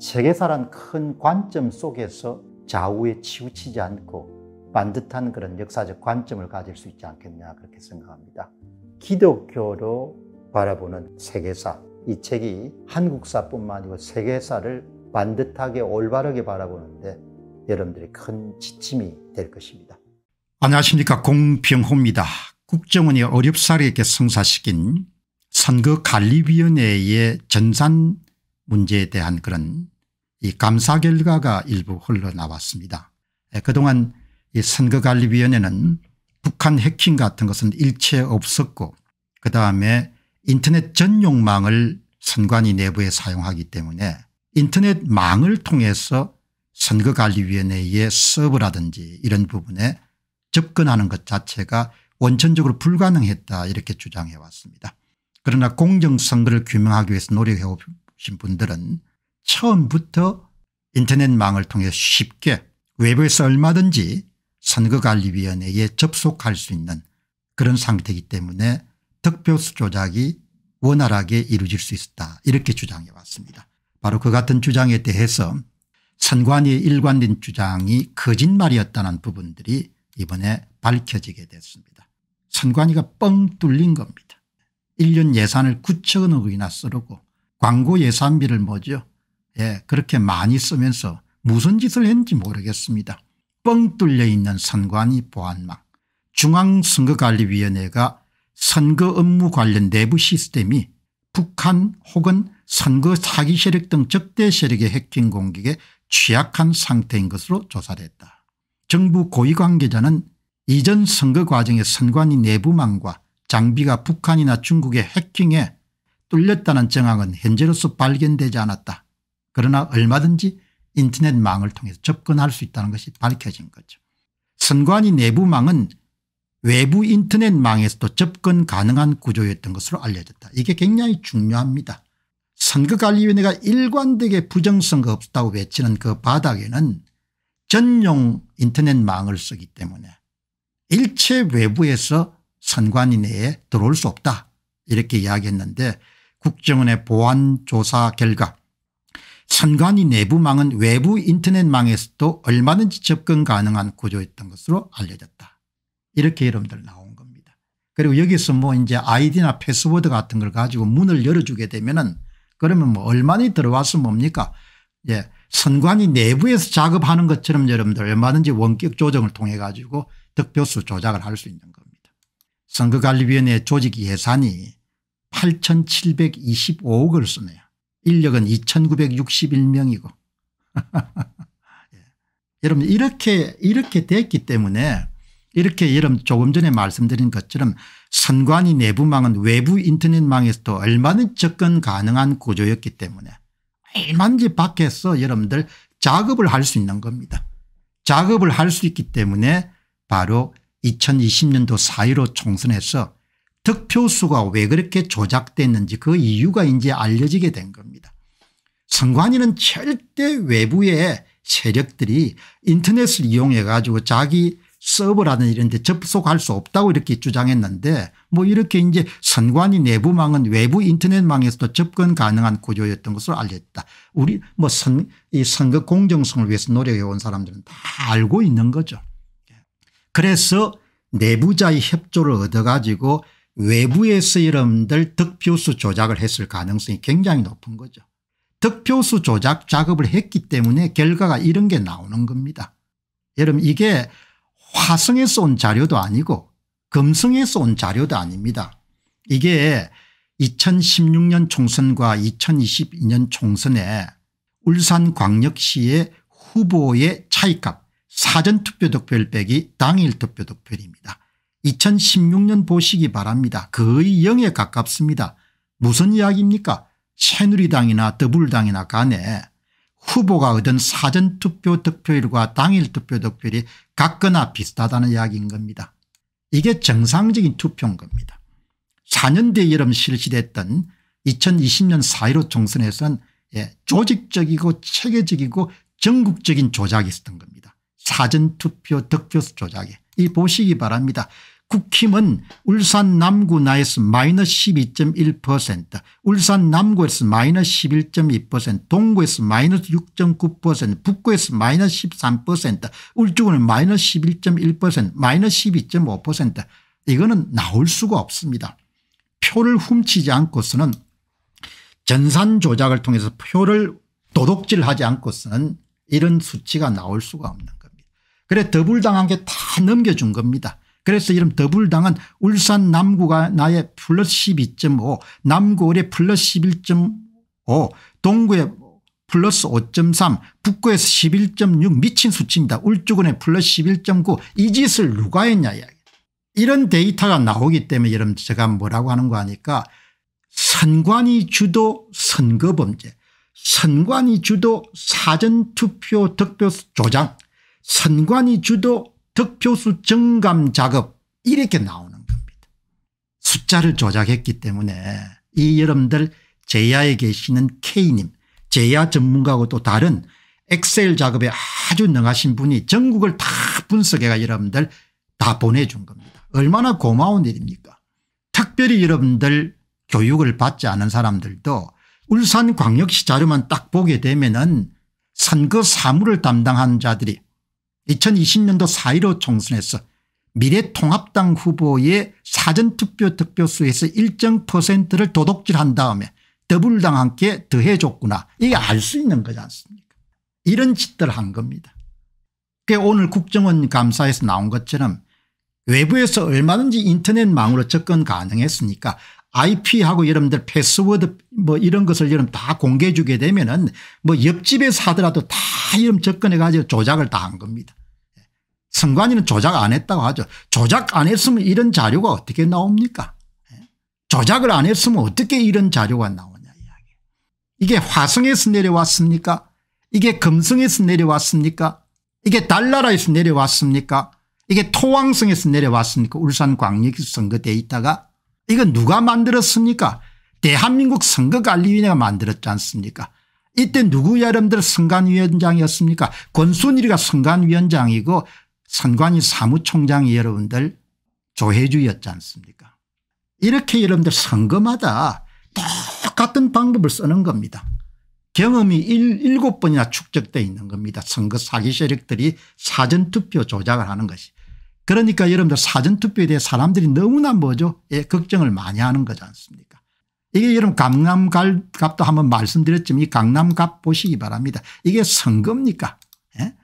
세계사란 큰 관점 속에서 좌우에 치우치지 않고 반듯한 그런 역사적 관점을 가질 수 있지 않겠냐 그렇게 생각합니다. 기독교로 바라보는 세계사 이 책이 한국사뿐만 아니고 세계사를 반듯하게 올바르게 바라보는데 여러분들이 큰 지침이 될 것입니다. 안녕하십니까 공병호입니다. 국정원이 어렵사리 에게 성사시킨 선거관리위원회의 전산 문제에 대한 그런 이 감사 결과가 일부 흘러나왔습니다. 예, 그동안 이 선거관리위원회는 북한 해킹 같은 것은 일체 없었고 그다음에 인터넷 전용망을 선관위 내부에 사용하기 때문에 인터넷망을 통해서 선거관리위원회의 서버라든지 이런 부분에 접근하는 것 자체가 원천적으로 불가능했다 이렇게 주장해 왔습니다. 그러나 공정선거를 규명하기 위해서 노력해 오신 분들은 처음부터 인터넷망을 통해 쉽게 외부에서 얼마든지 선거관리위원회에 접속할 수 있는 그런 상태이기 때문에 득표수 조작이 원활하게 이루어질 수 있었다 이렇게 주장해 왔습니다. 바로 그 같은 주장에 대해서 선관위의 일관된 주장이 거짓말이었다는 부분들이 이번에 밝혀지게 됐습니다. 선관위가 뻥 뚫린 겁니다. 1년 예산을 9천억 이나 쓰르고 광고 예산비를 뭐죠 예, 그렇게 많이 쓰면서 무슨 짓을 했는지 모르겠습니다. 뻥 뚫려 있는 선관위 보안망 중앙선거관리위원회가 선거 업무 관련 내부 시스템이 북한 혹은 선거 사기 세력 등 적대 세력의 해킹 공격에 취약한 상태인 것으로 조사됐다. 정부 고위 관계자는 이전 선거 과정의 선관위 내부망과 장비가 북한이나 중국의 해킹에 뚫렸다는 정황은 현재로서 발견되지 않았다. 그러나 얼마든지 인터넷망을 통해서 접근할 수 있다는 것이 밝혀진 거죠. 선관위 내부망은 외부 인터넷망에서도 접근 가능한 구조였던 것으로 알려졌다. 이게 굉장히 중요합니다. 선거관리위원회가 일관되게 부정선거 없다고 외치는 그 바닥에는 전용 인터넷망을 쓰기 때문에 일체 외부에서 선관위 내에 들어올 수 없다 이렇게 이야기했는데 국정원의 보안조사 결과 선관위 내부망은 외부 인터넷망에서도 얼마든지 접근 가능한 구조였던 것으로 알려졌다. 이렇게 여러분들 나온 겁니다. 그리고 여기서 뭐 이제 아이디나 패스워드 같은 걸 가지고 문을 열어주게 되면은 그러면 뭐 얼마나 들어와서 뭡니까? 예. 선관위 내부에서 작업하는 것처럼 여러분들 얼마든지 원격 조정을 통해 가지고 득표수 조작을 할 수 있는 겁니다. 선거관리위원회 조직 예산이 8,725억을 쓰네요. 인력은 2961명이고 예. 여러분 이렇게 이렇게 됐기 때문에 이렇게 여러분 조금 전에 말씀드린 것처럼 선관위 내부망은 외부 인터넷망에서도 얼마든지 접근 가능한 구조였기 때문에 얼마든지 밖에서 여러분들 작업을 할 수 있는 겁니다. 작업을 할 수 있기 때문에 바로 2020년도 4.15 총선에서 득표수가 왜 그렇게 조작됐는지 그 이유가 이제 알려지게 된 겁니다. 선관위는 절대 외부의 세력들이 인터넷을 이용해 가지고 자기 서버라든 이런 데 접속할 수 없다고 이렇게 주장했는데 뭐 이렇게 이제 선관위 내부망은 외부 인터넷망에서도 접근 가능한 구조였던 것으로 알려졌다. 우리 뭐 선, 이 선거 공정성을 위해서 노력해온 사람들은 다 알고 있는 거죠. 그래서 내부자의 협조를 얻어가지고 외부에서 여러분들 득표수 조작을 했을 가능성이 굉장히 높은 거죠. 득표수 조작 작업을 했기 때문에 결과가 이런 게 나오는 겁니다. 여러분 이게 화성에서 온 자료도 아니고 금성에서 온 자료도 아닙니다. 이게 2016년 총선과 2022년 총선에 울산광역시의 후보의 차이값 사전투표 득표율 빼기 당일 투표 득표율입니다. 2016년 보시기 바랍니다. 거의 0에 가깝습니다. 무슨 이야기입니까? 새누리당이나 더불당이나 간에 후보가 얻은 사전투표 득표율과 당일 투표 득표율이 같거나 비슷하다는 이야기인 겁니다. 이게 정상적인 투표인 겁니다. 4년 뒤 여름 실시됐던 2020년 4.15 총선에서는 예, 조직적이고 체계적이고 전국적인 조작이 있었던 겁니다. 사전투표 득표 수 조작에. 이 보시기 바랍니다. 국힘은 울산 남구 나에서 마이너스 12.1% 울산 남구에서 마이너스 11.2% 동구에서 마이너스 6.9% 북구에서 마이너스 13% 울주군은 마이너스 11.1% 마이너스 12.5% 이거는 나올 수가 없습니다. 표를 훔치지 않고서는 전산 조작을 통해서 표를 도둑질하지 않고서는 이런 수치가 나올 수가 없는 겁니다. 그래 더불당한 게 다 넘겨준 겁니다. 그래서 이런 더불당은 울산 남구가 나의 플러스 12.5남구 올해 플러스 11.5 동구의 플러스 5.3 북구에서 11.6 미친 수치입니다. 울주군의 플러스 11.9 이 짓을 누가 했냐 이야기. 이런 데이터가 나오기 때문에 여러분 제가 뭐라고 하는 거 하니까 선관위 주도 선거범죄 선관위 주도 사전투표 득표 조장 선관위 주도 득표수 증감 작업 이렇게 나오는 겁니다. 숫자를 조작했기 때문에 이 여러분들 제야에 계시는 K님 제야 전문가하고 또 다른 엑셀 작업에 아주 능하신 분이 전국을 다 분석해가 여러분들 다 보내준 겁니다. 얼마나 고마운 일입니까 특별히 여러분들 교육을 받지 않은 사람들도 울산광역시 자료만 딱 보게 되면 은 선거 사무를 담당한 자들이 2020년도 4.15 총선에서 미래통합당 후보의 사전투표 득표수에서 일정 퍼센트를 도둑질한 다음에 더블당 함께 더해줬구나 이게 알 수 있는 거지 않습니까 이런 짓들 한 겁니다. 그게 오늘 국정원 감사에서 나온 것처럼 외부에서 얼마든지 인터넷망으로 접근 가능했으니까 IP하고 여러분들 패스워드 뭐 이런 것을 여러분 다 공개해 주게 되면은 뭐 옆집에서 하더라도 다 이름 접근해 가지고 조작을 다 한 겁니다. 선관위는 조작 안 했다고 하죠. 조작 안 했으면 이런 자료가 어떻게 나옵니까? 조작을 안 했으면 어떻게 이런 자료가 나오냐 이야기. 이게 화성에서 내려왔습니까? 이게 금성에서 내려왔습니까? 이게 달나라에서 내려왔습니까? 이게 토왕성에서 내려왔습니까? 울산 광역에서 선거돼 있다가 이건 누가 만들었습니까 대한민국 선거관리위원회가 만들었지 않습니까 이때 누구 여러분들 선관위원장이었습니까 권순일이가 선관위원장이고 선관위 사무총장이 여러분들 조혜주였지 않습니까 이렇게 여러분들 선거마다 똑같은 방법을 쓰는 겁니다. 경험이 7 번이나 축적되어 있는 겁니다. 선거 사기 세력들이 사전투표 조작을 하는 것이. 그러니까 여러분들 사전투표에 대해 사람들이 너무나 뭐죠 예, 걱정을 많이 하는 거지 않습니까 이게 여러분 강남갑도 한 번 말씀드렸지만 이 강남갑 보시기 바랍니다. 이게 선거입니까 예?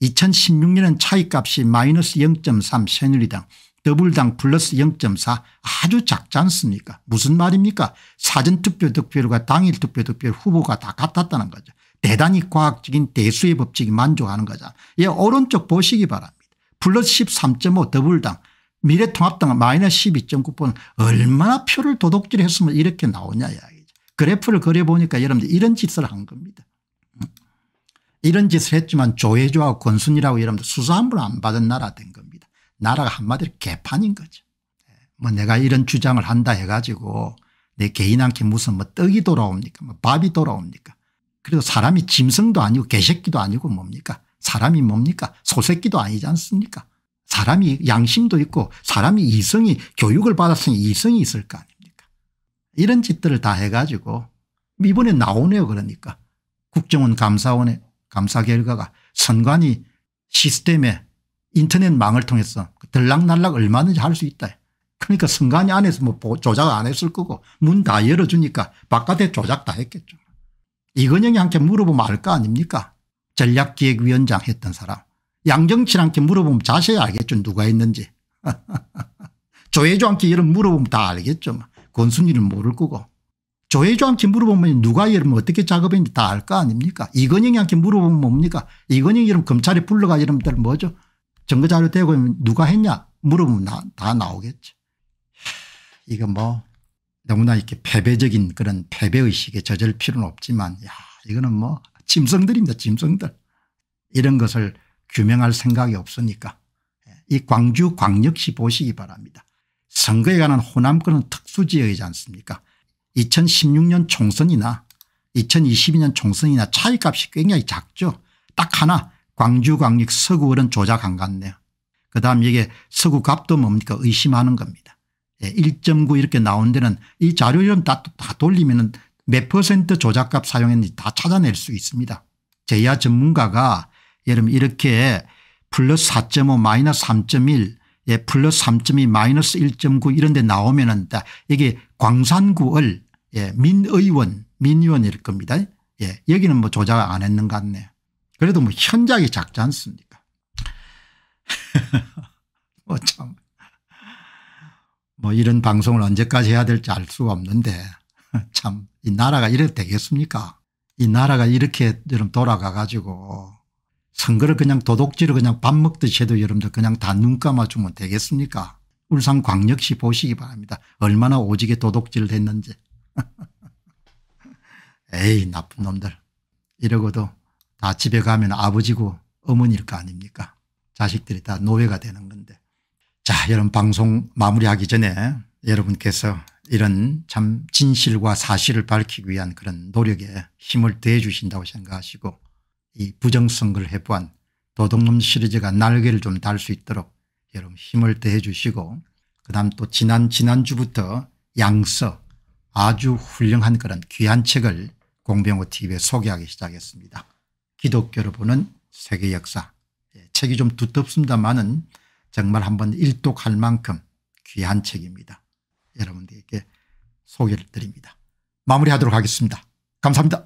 2016년은 차이값이 마이너스 0.3 새누리당 더블당 플러스 0.4 아주 작지 않습니까 무슨 말입니까 사전투표 득표율과 당일 투표 득표율 후보가 다 같았다는 거죠. 대단히 과학적인 대수의 법칙이 만족하는 거죠. 예, 오른쪽 보시기 바랍니다. 플러스 13.5 더블당 미래통합당 마이너스 12.9번 얼마나 표를 도둑질했으면 이렇게 나오냐 이야기죠. 그래프를 그려보니까 여러분들 이런 짓을 한 겁니다. 이런 짓을 했지만 조혜조하고 권순이라고 여러분들 수사 한번 안 받은 나라 된 겁니다. 나라가 한마디로 개판인 거죠. 예. 뭐 내가 이런 주장을 한다 해가지고 내 개인한테 무슨 뭐 떡이 돌아옵니까 뭐 밥이 돌아옵니까 그래도 사람이 짐승도 아니고 개새끼도 아니고 뭡니까 사람이 뭡니까 소새끼도 아니지 않습니까 사람이 양심도 있고 사람이 이성이 교육을 받았으니 이성이 있을 거 아닙니까 이런 짓들을 다 해가지고 이번에 나오네요 그러니까 국정원 감사원의 감사 결과가 선관위 시스템에 인터넷 망을 통해서 그 들락날락 얼마든지 할 수 있다. 그러니까 선관위 안에서 뭐 조작 안 했을 거고 문 다 열어주니까 바깥에 조작 다 했겠죠. 이건영이 한테 물어보면 알 거 아닙니까 전략기획위원장 했던 사람 양정치한테 물어보면 자세히 알겠죠 누가 했는지 조혜주한테 이런 물어보면 다 알겠죠 뭐. 권순일은 모를 거고 조혜주한테 물어보면 누가 이름 어떻게 작업했는지 다 알 거 아닙니까 이건영한테 이 물어보면 뭡니까 이건영 이름 검찰에 불러가 이름들 뭐죠 증거자료 대고 누가 했냐 물어보면 나, 다 나오겠죠 이거 뭐 너무나 이렇게 패배적인 그런 패배의식에 젖을 필요는 없지만 야 이거는 뭐 짐승들입니다. 짐승들. 이런 것을 규명할 생각이 없으니까 이 광주 광역시 보시기 바랍니다. 선거에 관한 호남권은 특수지역이지 않습니까 2016년 총선이나 2022년 총선이나 차이값이 굉장히 작죠. 딱 하나 광주 광역 서구을은 조작한 것 같네요. 그다음 이게 서구값도 뭡니까 의심하는 겁니다. 1.9 예, 이렇게 나온 데는 이 자료 이름 다, 다 돌리면 은몇 퍼센트 조작값 사용했는지 다 찾아낼 수 있습니다. 제야 전문가가 여러분 이렇게 플러스 4.5 마이너스 3.1 예, 플러스 3.2 마이너스 1.9 이런 데 나오면 은 이게 광산구을 예, 민의원 민의원일 겁니다. 예, 여기는 뭐 조작 안 했는 것 같네요. 그래도 뭐 현장이 작지 않습니까 뭐 참. 뭐 이런 방송을 언제까지 해야 될지 알 수가 없는데 참이 나라가 이래 되겠습니까 이 나라가 이렇게 여러분 돌아가 가지고 선거를 그냥 도둑질을 그냥 밥 먹듯이 해도 여러분들 그냥 다 눈 감아주면 되겠습니까 울산광역시 보시기 바랍니다. 얼마나 오지게 도둑질을 했는지. 에이 나쁜 놈들 이러고도 다 집에 가면 아버지고 어머니일 거 아닙니까 자식들이 다 노예가 되는 건데 자 여러분 방송 마무리하기 전에 여러분께서 이런 참 진실과 사실을 밝히기 위한 그런 노력에 힘을 더해 주신다고 생각하시고 이 부정선거를 해부한 도둑놈 시리즈가 날개를 좀 달 수 있도록 여러분 힘을 더해 주시고 그다음 또 지난 지난주부터 양서 아주 훌륭한 그런 귀한 책을 공병호TV에 소개하기 시작했습니다. 기독교를 보는 세계 역사 예, 책이 좀 두텁습니다만은 정말 한번 일독할 만큼 귀한 책입니다. 여러분들에게 소개를 드립니다. 마무리하도록 하겠습니다. 감사합니다.